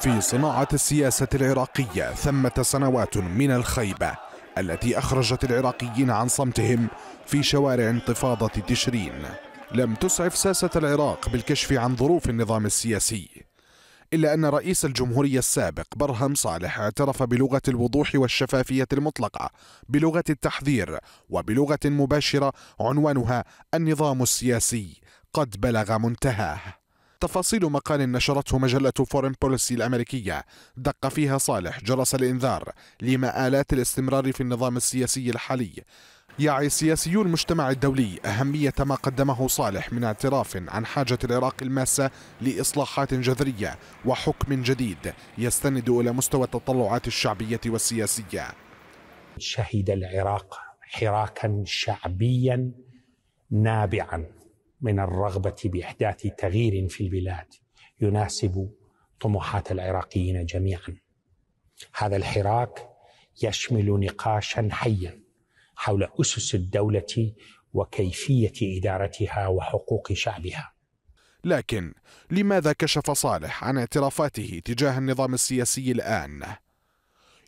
في صناعة السياسة العراقية ثمة سنوات من الخيبة التي أخرجت العراقيين عن صمتهم في شوارع انتفاضة تشرين لم تسعف ساسة العراق بالكشف عن ظروف النظام السياسي إلا أن رئيس الجمهورية السابق برهم صالح اعترف بلغة الوضوح والشفافية المطلقة بلغة التحذير وبلغة مباشرة عنوانها النظام السياسي قد بلغ منتهاه تفاصيل مقال نشرته مجلة فورين بوليسي الأمريكية دق فيها صالح جرس الإنذار لمآلات الاستمرار في النظام السياسي الحالي يعي سياسيو المجتمع الدولي أهمية ما قدمه صالح من اعتراف عن حاجة العراق الماسة لإصلاحات جذرية وحكم جديد يستند إلى مستوى التطلعات الشعبية والسياسية شهد العراق حراكا شعبيا نابعا من الرغبه باحداث تغيير في البلاد يناسب طموحات العراقيين جميعا. هذا الحراك يشمل نقاشا حيا حول اسس الدوله وكيفيه ادارتها وحقوق شعبها. لكن لماذا كشف صالح عن اعترافاته تجاه النظام السياسي الان؟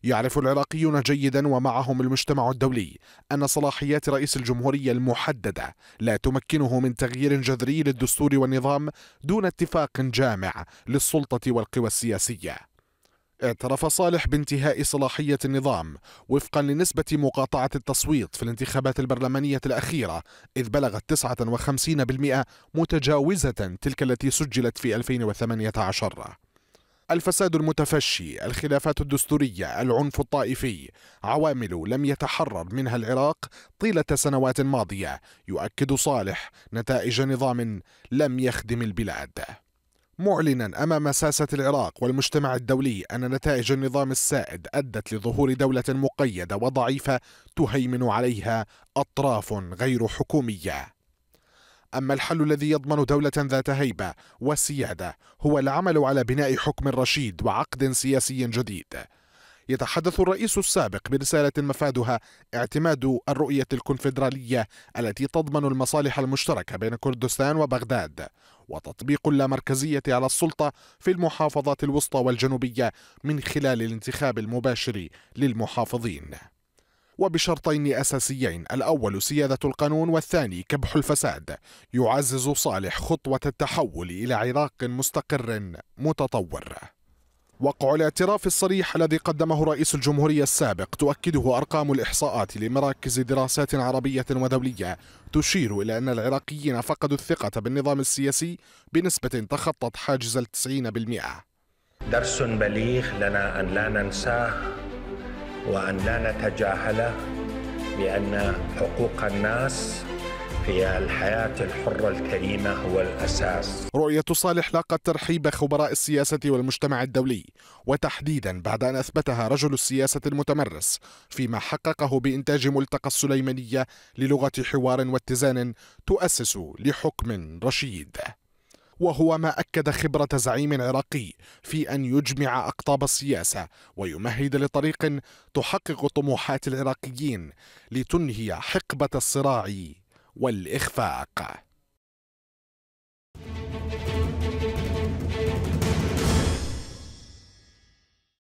يعرف العراقيون جيدا ومعهم المجتمع الدولي أن صلاحيات رئيس الجمهورية المحددة لا تمكنه من تغيير جذري للدستور والنظام دون اتفاق جامع للسلطة والقوى السياسية اعترف صالح بانتهاء صلاحية النظام وفقا لنسبة مقاطعة التصويت في الانتخابات البرلمانية الأخيرة إذ بلغت 59% متجاوزة تلك التي سجلت في 2018 الفساد المتفشي الخلافات الدستورية العنف الطائفي عوامل لم يتحرر منها العراق طيلة سنوات ماضية يؤكد صالح نتائج نظام لم يخدم البلاد معلنا امام ساسه العراق والمجتمع الدولي ان نتائج النظام السائد ادت لظهور دوله مقيده وضعيفه تهيمن عليها اطراف غير حكوميه أما الحل الذي يضمن دولة ذات هيبة وسيادة هو العمل على بناء حكم رشيد وعقد سياسي جديد يتحدث الرئيس السابق برسالة مفادها اعتماد الرؤية الكونفدرالية التي تضمن المصالح المشتركة بين كردستان وبغداد وتطبيق اللامركزية على السلطة في المحافظات الوسطى والجنوبية من خلال الانتخاب المباشر للمحافظين وبشرطين أساسيين الأول سيادة القانون والثاني كبح الفساد يعزز صالح خطوة التحول إلى عراق مستقر متطور وقع الاعتراف الصريح الذي قدمه رئيس الجمهورية السابق تؤكده أرقام الإحصاءات لمراكز دراسات عربية ودولية تشير إلى أن العراقيين فقدوا الثقة بالنظام السياسي بنسبة تخطت حاجز التسعين بالمئة درس بليغ لنا أن لا ننساه وأن لا نتجاهله لأن حقوق الناس في الحياة الحرة الكريمة هو الأساس رؤية صالح لاقت ترحيب خبراء السياسة والمجتمع الدولي وتحديدا بعد أن أثبتها رجل السياسة المتمرس فيما حققه بإنتاج ملتقى السليمانية للغة حوار واتزان تؤسس لحكم رشيد وهو ما أكد خبرة زعيم عراقي في أن يجمع أقطاب السياسة ويمهد لطريق تحقق طموحات العراقيين لتنهي حقبة الصراع والإخفاق